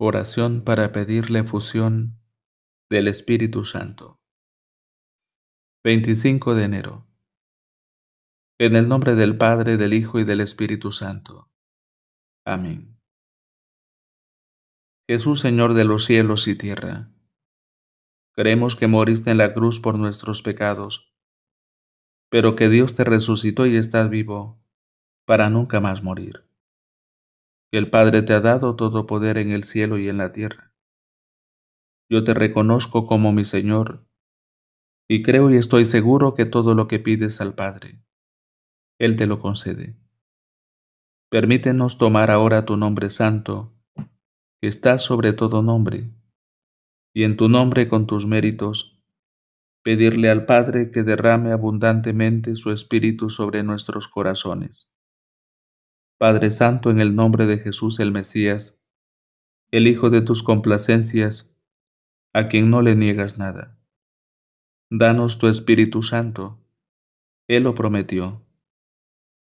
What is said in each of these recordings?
Oración para pedirle fusión del Espíritu Santo. 25 de enero. En el nombre del Padre, del Hijo y del Espíritu Santo. Amén. Jesús Señor de los cielos y tierra, creemos que moriste en la cruz por nuestros pecados, pero que Dios te resucitó y estás vivo para nunca más morir el Padre te ha dado todo poder en el cielo y en la tierra. Yo te reconozco como mi Señor, y creo y estoy seguro que todo lo que pides al Padre, Él te lo concede. Permítenos tomar ahora tu nombre santo, que está sobre todo nombre, y en tu nombre con tus méritos, pedirle al Padre que derrame abundantemente su Espíritu sobre nuestros corazones Padre Santo, en el nombre de Jesús el Mesías, el Hijo de tus complacencias, a quien no le niegas nada. Danos tu Espíritu Santo, Él lo prometió.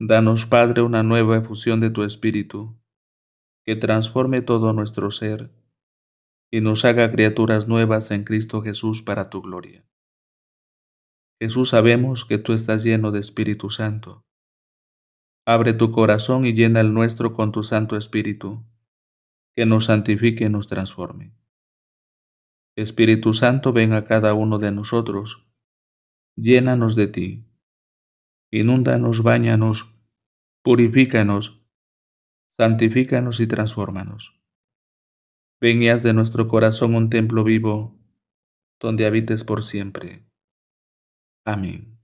Danos, Padre, una nueva efusión de tu Espíritu, que transforme todo nuestro ser y nos haga criaturas nuevas en Cristo Jesús para tu gloria. Jesús, sabemos que tú estás lleno de Espíritu Santo Abre tu corazón y llena el nuestro con tu Santo Espíritu, que nos santifique y nos transforme. Espíritu Santo, ven a cada uno de nosotros, llénanos de ti, inúndanos, báñanos, purifícanos, santifícanos y transfórmanos. Ven y haz de nuestro corazón un templo vivo, donde habites por siempre. Amén.